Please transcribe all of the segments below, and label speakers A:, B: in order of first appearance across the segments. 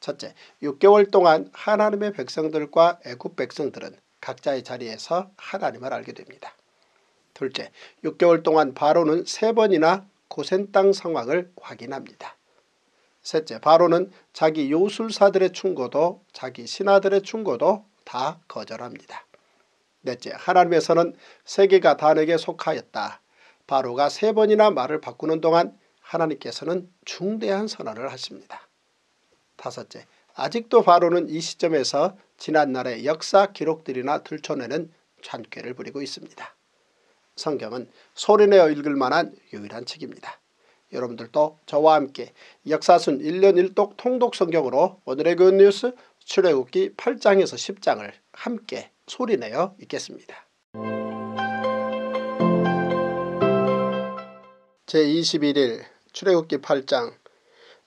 A: 첫째, 6개월 동안 하나님의 백성들과 애굽 백성들은 각자의 자리에서 하나님을 알게 됩니다. 둘째, 6개월 동안 바로는 세번이나 고센 땅 상황을 확인합니다. 셋째, 바로는 자기 요술사들의 충고도 자기 신하들의 충고도 다 거절합니다. 넷째, 하나님에서는 세계가 단에게 속하였다. 바로가 세 번이나 말을 바꾸는 동안 하나님께서는 중대한 선언을 하십니다. 다섯째, 아직도 바로는 이 시점에서 지난날의 역사 기록들이나 들춰내는 잔꾀를 부리고 있습니다. 성경은 소리내어 읽을 만한 유일한 책입니다. 여러분들도 저와 함께 역사순 1년 1독 통독 성경으로 오늘의 굿뉴스 그 출애굽기 8장에서 10장을 함께 소리내어 읽겠습니다. 제21일 출애굽기 8장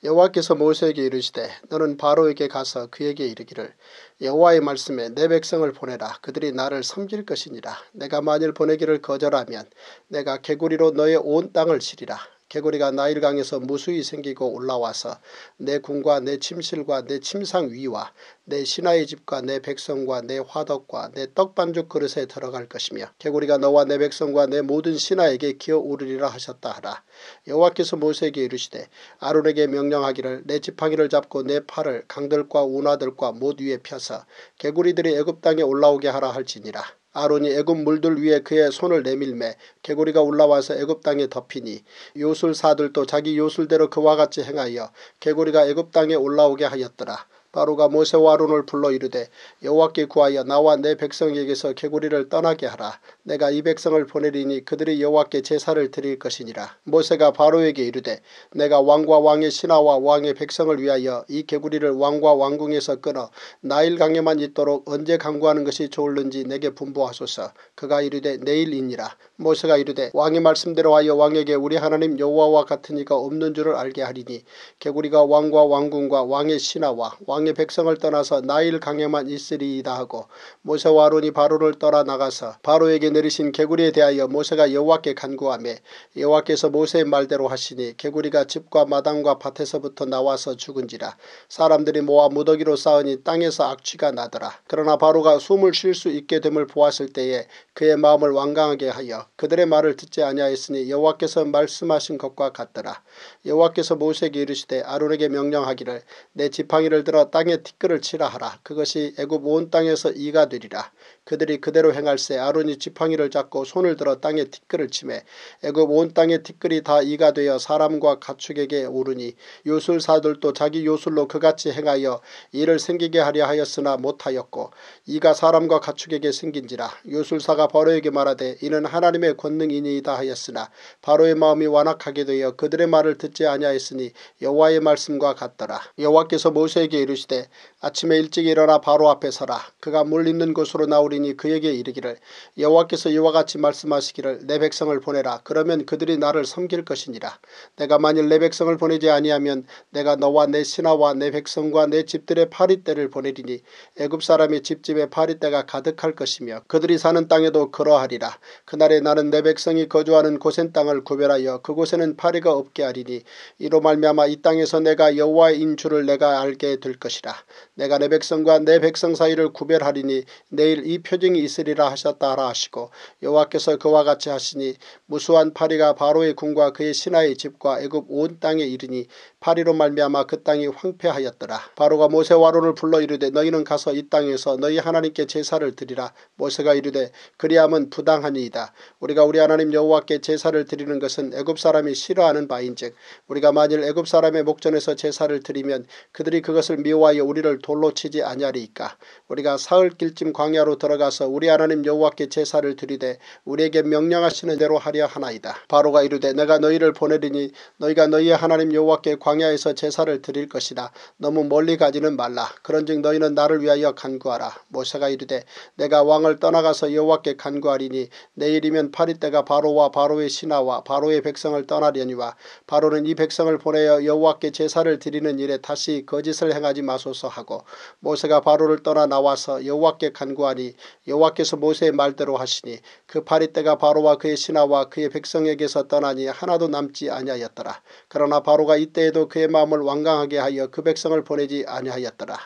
A: 여호와께서 모세에게 이르시되 너는 바로에게 가서 그에게 이르기를 여호와의 말씀에 내 백성을 보내라 그들이 나를 섬길 것이니라 내가 만일 보내기를 거절하면 내가 개구리로 너의 온 땅을 치리라 개구리가 나일강에서 무수히 생기고 올라와서 내 궁과 내 침실과 내 침상 위와 내 신하의 집과 내 백성과 내 화덕과 내 떡반죽 그릇에 들어갈 것이며 개구리가 너와 내 백성과 내 모든 신하에게 기어오르리라 하셨다 하라. 여호와께서 모세에게 이르시되 아론에게 명령하기를 내 지팡이를 잡고 내 팔을 강들과 운하들과 못 위에 펴서 개구리들이 애굽 땅에 올라오게 하라 할지니라. 아론이 애굽 물들 위에 그의 손을 내밀매 개구리가 올라와서 애굽 땅에 덮이니 요술사들도 자기 요술대로 그와 같이 행하여 개구리가 애굽 땅에 올라오게 하였더라. 바로가 모세와 아론을 불러 이르되 여호와께 구하여 나와 내 백성에게서 개구리를 떠나게 하라. 내가 이 백성을 보내리니 그들이 여호와께 제사를 드릴 것이니라. 모세가 바로에게 이르되 내가 왕과 왕의 신하와 왕의 백성을 위하여 이 개구리를 왕과 왕궁에서 끊어 나일강에만 있도록 언제 강구하는 것이 좋을는지 내게 분부하소서. 그가 이르되 내일이니라. 모세가 이르되 왕의 말씀대로 하여 왕에게 우리 하나님 여호와와 같은 이가 없는 줄을 알게 하리니 개구리가 왕과 왕궁과 왕의 신하와 왕 왕이 백성을 떠나서 나일 강에만 있으리이다 하고 모세와 아론이 바로를 떠나 나가서 바로에게 내리신 개구리에 대하여 모세가 여호와께 간구하며 여호와께서 모세의 말대로 하시니 개구리가 집과 마당과 밭에서부터 나와서 죽은지라 사람들이 모아 무더기로 쌓으니 땅에서 악취가 나더라. 그러나 바로가 숨을 쉴 수 있게 됨을 보았을 때에 그의 마음을 완강하게 하여 그들의 말을 듣지 아니하였으니 여호와께서 말씀하신 것과 같더라. 여호와께서 모세에게 이르시되 아론에게 명령하기를 내 지팡이를 들어 땅에 티끌을 치라 하라. 그것이 애굽 온 땅에서 이가 되리라. 그들이 그대로 행할세 아론이 지팡이를 잡고 손을 들어 땅에 티끌을 치매 애굽 온땅에 티끌이 다 이가 되어 사람과 가축에게 오르니 요술사들도 자기 요술로 그같이 행하여 이를 생기게 하려 하였으나 못하였고 이가 사람과 가축에게 생긴지라 요술사가 바로에게 말하되 이는 하나님의 권능이니이다 하였으나 바로의 마음이 완악하게 되어 그들의 말을 듣지 아니하였으니 여호와의 말씀과 같더라 여호와께서 모세에게 이르시되 아침에 일찍 일어나 바로 앞에 서라 그가 물 있는 곳으로 나오리 우리니 그에게 이르기를 여호와께서 이와 같이 말씀하시기를 내 백성을 보내라 그러면 그들이 나를 섬길 것이니라 내가 만일 내 백성을 보내지 아니하면 내가 너와 내 신하와 내 백성과 내 집들의 파리떼를 보내리니 애굽 사람의 집집에 파리떼가 가득할 것이며 그들이 사는 땅에도 그러하리라 그날에 나는 내 백성이 거주하는 고센 땅을 구별하여 그곳에는 파리가 없게 하리니 이로 말미암아 이 땅에서 내가 여호와의 인주을 내가 알게 될 것이라 내가 내 백성과 내 백성 사이를 구별하리니 내일 이 표징이 있으리라 하셨다 라 하시고 여호와께서 그와 같이 하시니 무수한 파리가 바로의 궁과 그의 신하의 집과 애굽 온 땅에 이르니 파리로 말미암아 그 땅이 황폐하였더라. 바로가 모세와 론을 불러 이르되 너희는 가서 이 땅에서 너희 하나님께 제사를 드리라. 모세가 이르되 그리함은 부당하니이다. 우리가 우리 하나님 여호와께 제사를 드리는 것은 애굽 사람이 싫어하는 바인즉 우리가 만일 애굽 사람의 목전에서 제사를 드리면 그들이 그것을 미워하여 우리를 도 돌로 치지 아니하리이까. 우리가 사흘길쯤 광야로 들어가서 우리 하나님 여호와께 제사를 드리되 우리에게 명령하시는 대로 하려 하나이다. 바로가 이르되 내가 너희를 보내리니 너희가 너희의 하나님 여호와께 광야에서 제사를 드릴 것이다. 너무 멀리 가지는 말라. 그런즉 너희는 나를 위하여 간구하라. 모세가 이르되 내가 왕을 떠나가서 여호와께 간구하리니 내일이면 파리떼가 바로와 바로의 신하와 바로의 백성을 떠나려니와 바로는 이 백성을 보내어 여호와께 제사를 드리는 일에 다시 거짓을 행하지 마소서 하고 하고 모세가 바로를 떠나 나와서 여호와께 간구하니 여호와께서 모세의 말대로 하시니 그 파리떼가 바로와 그의 신하와 그의 백성에게서 떠나니 하나도 남지 아니하였더라. 그러나 바로가 이때에도 그의 마음을 완강하게 하여 그 백성을 보내지 아니하였더라.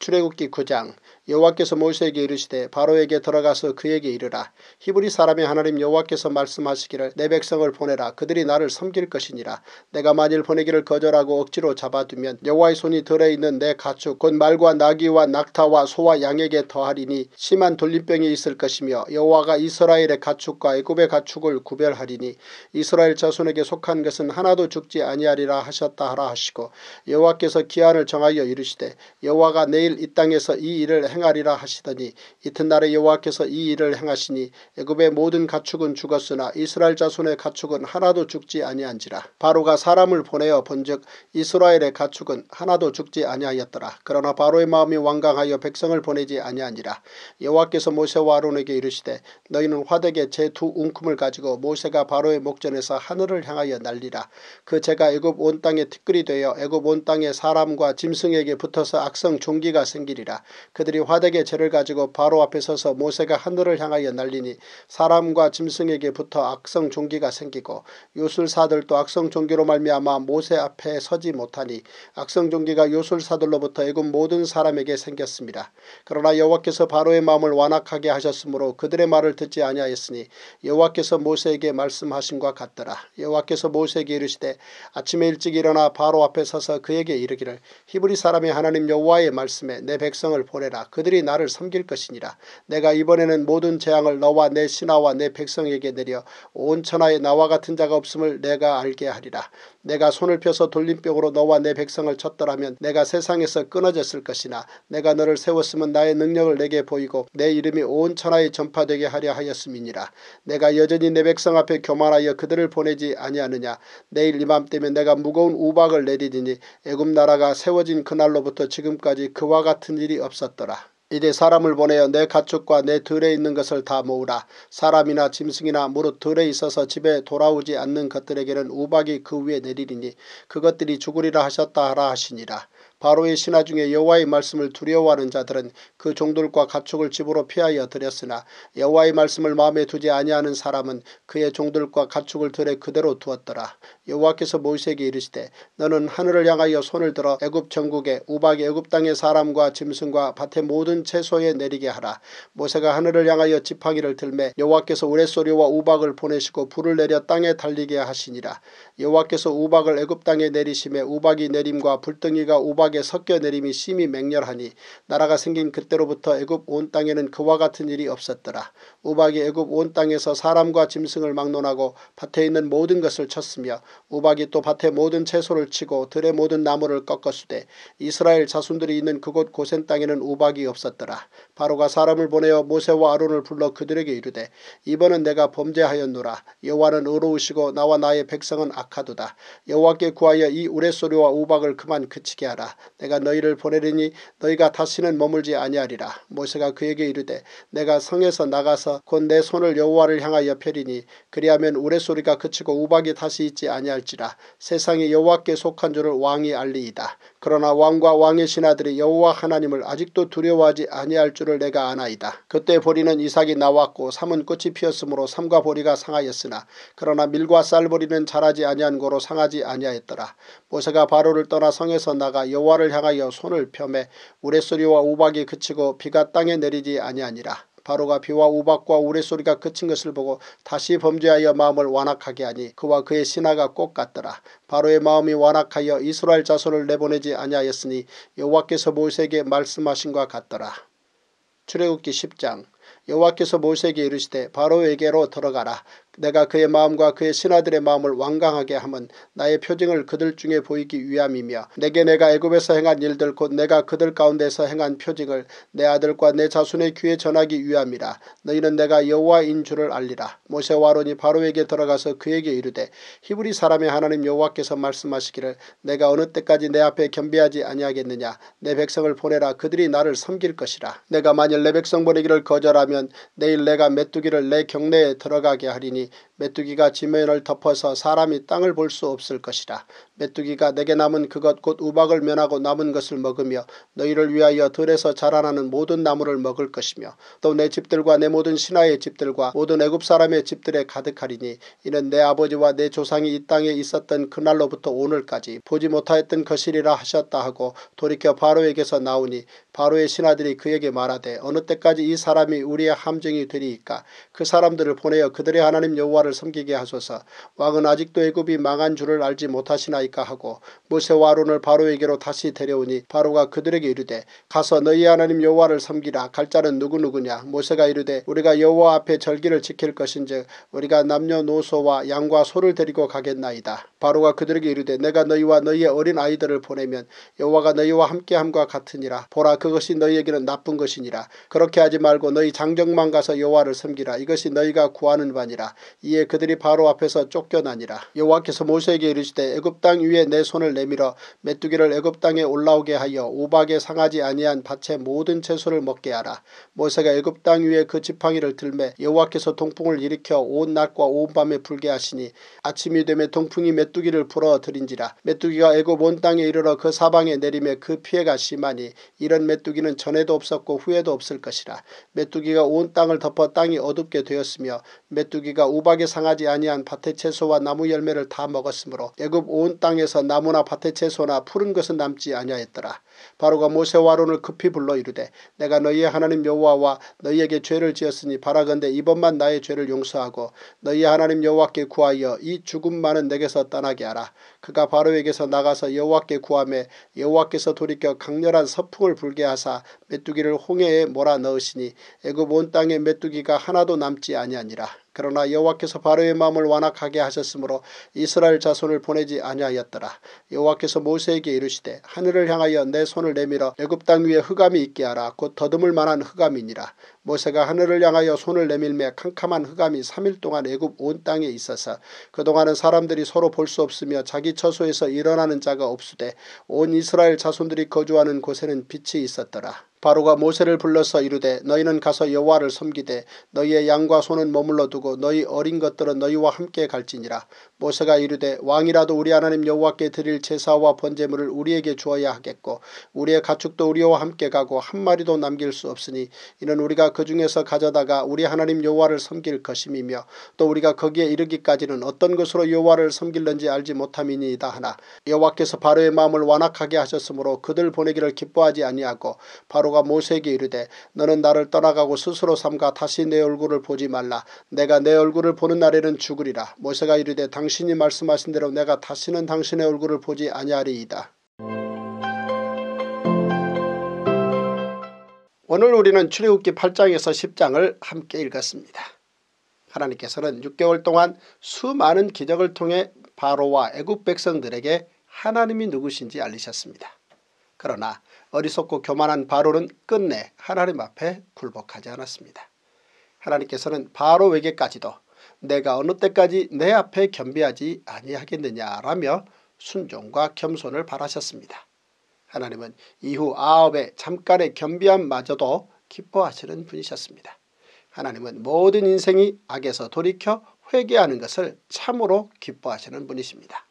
A: 출애굽기 9장 여호와께서 모세에게 이르시되 바로에게 들어가서 그에게 이르라. 히브리 사람의 하나님 여호와께서 말씀하시기를 내 백성을 보내라. 그들이 나를 섬길 것이니라. 내가 만일 보내기를 거절하고 억지로 잡아두면 여호와의 손이 들어 있는 내 가축 곧 말과 나귀와 낙타와 소와 양에게 더하리니 심한 돌림병이 있을 것이며 여호와가 이스라엘의 가축과 애굽의 가축을 구별하리니 이스라엘 자손에게 속한 것은 하나도 죽지 아니하리라 하셨다 하라 하시고 여호와께서 기한을 정하여 이르시되 여호와가 내일 이 땅에서 이 일을 행하리라 하시더니 이튿날에 여호와께서 이 일을 행하시니 애굽의 모든 가축은 죽었으나 이스라엘 자손의 가축은 하나도 죽지 아니한지라 바로가 사람을 보내어 본즉 이스라엘의 가축은 하나도 죽지 아니하였더라 그러나 바로의 마음이 완강하여 백성을 보내지 아니하니라 여호와께서 모세와 아론에게 이르시되 너희는 화덕에 제두 웅큼을 가지고 모세가 바로의 목전에서 하늘을 향하여 날리라 그 제가 애굽 온 땅에 티끌이 되어 애굽 온 땅에 사람과 짐승에게 붙어서 악성 종기가 생기리라 그들이 화덕의 죄를 가지고 바로 앞에 서서 모세가 하늘을 향하여 날리니 사람과 짐승에게 부터 악성 종기가 생기고 요술사들도 악성 종기로 말미암아 모세 앞에 서지 못하니 악성 종기가 요술사들로부터 애굽 모든 사람에게 생겼습니다. 그러나 여호와께서 바로의 마음을 완악하게 하셨으므로 그들의 말을 듣지 아니하였으니 여호와께서 모세에게 말씀하신것 같더라. 여호와께서 모세에게 이르시되 아침에 일찍 일어나 바로 앞에 서서 그에게 이르기를 히브리 사람의 하나님 여호와의 말씀에 내 백성을 보내라. 그들이 나를 섬길 것이니라. 내가 이번에는 모든 재앙을 너와 내 신하와 내 백성에게 내려 온 천하에 나와 같은 자가 없음을 내가 알게 하리라. 내가 손을 펴서 돌림병으로 너와 내 백성을 쳤더라면 내가 세상에서 끊어졌을 것이나 내가 너를 세웠으면 나의 능력을 내게 보이고 내 이름이 온 천하에 전파되게 하려 하였음이니라. 내가 여전히 내 백성 앞에 교만하여 그들을 보내지 아니하느냐. 내일 이맘때면 내가 무거운 우박을 내리리니 애굽 나라가 세워진 그날로부터 지금까지 그와 같은 일이 없었더라. 이제 사람을 보내어 내 가축과 내 들에 있는 것을 다 모으라. 사람이나 짐승이나 무릇 들에 있어서 집에 돌아오지 않는 것들에게는 우박이 그 위에 내리리니 그것들이 죽으리라 하셨다 하라 하시니라. 바로의 신하 중에 여호와의 말씀을 두려워하는 자들은 그 종들과 가축을 집으로 피하여 들였으나 여호와의 말씀을 마음에 두지 아니하는 사람은 그의 종들과 가축을 들에 그대로 두었더라. 여호와께서 모세에게 이르시되 너는 하늘을 향하여 손을 들어 애굽 전국에 우박 애굽 땅의 사람과 짐승과 밭의 모든 채소에 내리게 하라. 모세가 하늘을 향하여 지팡이를 들매 여호와께서 우레소리와 우박을 보내시고 불을 내려 땅에 달리게 하시니라. 여호와께서 우박을 애굽 땅에 내리심에 우박이 내림과 불덩이가 우박 심하 섞여 내림이 심히 맹렬하니 나라가 생긴 그때로부터 애굽 온 땅에는 그와 같은 일이 없었더라. 우박이 애굽 온 땅에서 사람과 짐승을 막론하고 밭에 있는 모든 것을 쳤으며 우박이 또 밭에 모든 채소를 치고 들의 모든 나무를 꺾었으되 이스라엘 자손들이 있는 그곳 고센 땅에는 우박이 없었더라. 바로가 사람을 보내어 모세와 아론을 불러 그들에게 이르되 이번은 내가 범죄하였노라. 여호와는 의로우시고 나와 나의 백성은 악하도다. 여호와께 구하여 이 우레소리와 우박을 그만 그치게 하라. 내가 너희를 보내리니 너희가 다시는 머물지 아니하리라. 모세가 그에게 이르되 내가 성에서 나가서 곧 내 손을 여호와를 향하여 펴리니 그리하면 우레소리가 그치고 우박이 다시 있지 아니할지라. 세상이 여호와께 속한 줄을 왕이 알리이다. 그러나 왕과 왕의 신하들이 여호와 하나님을 아직도 두려워하지 아니할 줄을 내가 아나이다. 그때 보리는 이삭이 나왔고 삼은 꽃이 피었으므로 삼과 보리가 상하였으나 그러나 밀과 쌀보리는 자라지 아니한 고로 상하지 아니하였더라. 모세가 바로를 떠나 성에서 나가 여호와 여호와를 향하여 손을 펴매 우레소리와 우박이 그치고 비가 땅에 내리지 아니하니라. 바로가 비와 우박과 우레소리가 그친 것을 보고 다시 범죄하여 마음을 완악하게 하니 그와 그의 신하가 꼭 같더라. 바로의 마음이 완악하여 이스라엘 자손을 내보내지 아니하였으니 여호와께서 모세에게 말씀하신 것 같더라. 출애굽기 10장 여호와께서 모세에게 이르시되 바로에게로 들어가라. 내가 그의 마음과 그의 신하들의 마음을 완강하게 함은 나의 표징을 그들 중에 보이기 위함이며 내게 내가 애굽에서 행한 일들 곧 내가 그들 가운데서 행한 표징을 내 아들과 내 자손의 귀에 전하기 위함이라 너희는 내가 여호와인 줄을 알리라 모세와 아론이 바로에게 들어가서 그에게 이르되 히브리 사람의 하나님 여호와께서 말씀하시기를 내가 어느 때까지 내 앞에 겸비하지 아니하겠느냐 내 백성을 보내라 그들이 나를 섬길 것이라 내가 만일 내 백성 보내기를 거절하면 내일 내가 메뚜기를 내 경내에 들어가게 하리니 메뚜기가 지면을 덮어서 사람이 땅을 볼 수 없을 것이라 메뚜기가 내게 남은 그것 곧 우박을 면하고 남은 것을 먹으며 너희를 위하여 들에서 자라나는 모든 나무를 먹을 것이며 또 내 집들과 내 모든 신하의 집들과 모든 애굽 사람의 집들에 가득하리니 이는 내 아버지와 내 조상이 이 땅에 있었던 그날로부터 오늘까지 보지 못하였던 것이라 하셨다 하고 돌이켜 바로에게서 나오니 바로의 신하들이 그에게 말하되 어느 때까지 이 사람이 우리의 함정이 되리이까 그 사람들을 보내어 그들의 하나님 여호와를 섬기게 하소서 왕은 아직도 애굽이 망한 줄을 알지 못하시나 하나이까 하고 모세와 아론을 바로에게로 다시 데려오니 바로가 그들에게 이르되 가서 너희 하나님 여호와를 섬기라 갈 자는 누구누구냐 모세가 이르되 우리가 여호와 앞에 절기를 지킬 것인즉 우리가 남녀노소와 양과 소를 데리고 가겠나이다. 바로가 그들에게 이르되 내가 너희와 너희의 어린 아이들을 보내면 여호와가 너희와 함께함과 같으니라 보라 그것이 너희에게는 나쁜 것이니라 그렇게 하지 말고 너희 장정만 가서 여호와를 섬기라 이것이 너희가 구하는 바니라 이에 그들이 바로 앞에서 쫓겨나니라 여호와께서 모세에게 이르시되 애굽 땅땅 위에 내 손을 내밀어 메뚜기를 애굽 땅에 올라오게 하여 우박에 상하지 아니한 밭의 모든 채소를 먹게 하라. 모세가 애굽 땅 위에 그 지팡이를 들매 여호와께서 동풍을 일으켜 온 낮과 온 밤에 불게 하시니 아침이 되매 동풍이 메뚜기를 불어들인지라 메뚜기가 애굽 온 땅에 이르러 그 사방에 내림에 그 피해가 심하니 이런 메뚜기는 전에도 없었고 후에도 없을 것이라. 메뚜기가 온 땅을 덮어 땅이 어둡게 되었으며 메뚜기가 우박에 상하지 아니한 밭의 채소와 나무 열매를 다 먹었으므로 애굽 온 땅에서 나무나 밭의 채소나 푸른 것은 남지 아니하였더라. 바로가 모세와 론을 급히 불러 이르되 내가 너희의 하나님 여호와와 너희에게 죄를 지었으니 바라건대 이번만 나의 죄를 용서하고 너희의 하나님 여호와께 구하여 이 죽음만은 내게서 떠나게 하라. 그가 바로에게서 나가서 여호와께 구함에 여호와께서 돌이켜 강렬한 서풍을 불게 하사 메뚜기를 홍해에 몰아 넣으시니 애굽 온 땅에 메뚜기가 하나도 남지 아니하니라. 그러나 여호와께서 바로의 마음을 완악하게 하셨으므로 이스라엘 자손을 보내지 아니하였더라. 여호와께서 모세에게 이르시되 하늘을 향하여 내 손을 내밀어 애굽 땅 위에 흑암이 있게 하라. 곧 더듬을 만한 흑암이니라. 모세가 하늘을 향하여 손을 내밀매 캄캄한 흑암이 3일 동안 애굽 온 땅에 있어서 그동안은 사람들이 서로 볼 수 없으며 자기 처소에서 일어나는 자가 없으되 온 이스라엘 자손들이 거주하는 곳에는 빛이 있었더라. 바로가 모세를 불러서 이르되 너희는 가서 여호와를 섬기되 너희의 양과 소는 머물러 두고 너희 어린 것들은 너희와 함께 갈지니라. 모세가 이르되 왕이라도 우리 하나님 여호와께 드릴 제사와 번제물을 우리에게 주어야 하겠고 우리의 가축도 우리와 함께 가고 한 마리도 남길 수 없으니 이는 우리가 그 중에서 가져다가 우리 하나님 여호와를 섬길 것임이며 또 우리가 거기에 이르기까지는 어떤 것으로 여호와를 섬길는지 알지 못함이니이다 하나 여호와께서 바로의 마음을 완악하게 하셨으므로 그들 보내기를 기뻐하지 아니하고 바로 여호와가 모세에게 이르되 너는 나를 떠나가고 스스로 삼가 다시 내 얼굴을 보지 말라. 내가 내 얼굴을 보는 날에는 죽으리라. 모세가 이르되 당신이 말씀하신 대로 내가 다시는 당신의 얼굴을 보지 아니하리이다. 오늘 우리는 출애굽기 8장에서 10장을 함께 읽었습니다. 하나님께서는 6개월 동안 수많은 기적을 통해 바로와 애굽 백성들에게 하나님이 누구신지 알리셨습니다. 그러나 어리석고 교만한 바로는 끝내 하나님 앞에 굴복하지 않았습니다. 하나님께서는 바로에게까지도 내가 어느 때까지 내 앞에 겸비하지 아니하겠느냐라며 순종과 겸손을 바라셨습니다. 하나님은 이후 아합의 잠깐의 겸비함마저도 기뻐하시는 분이셨습니다. 하나님은 모든 인생이 악에서 돌이켜 회개하는 것을 참으로 기뻐하시는 분이십니다.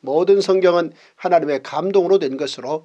A: 모든 성경은 하나님의 감동으로 된 것으로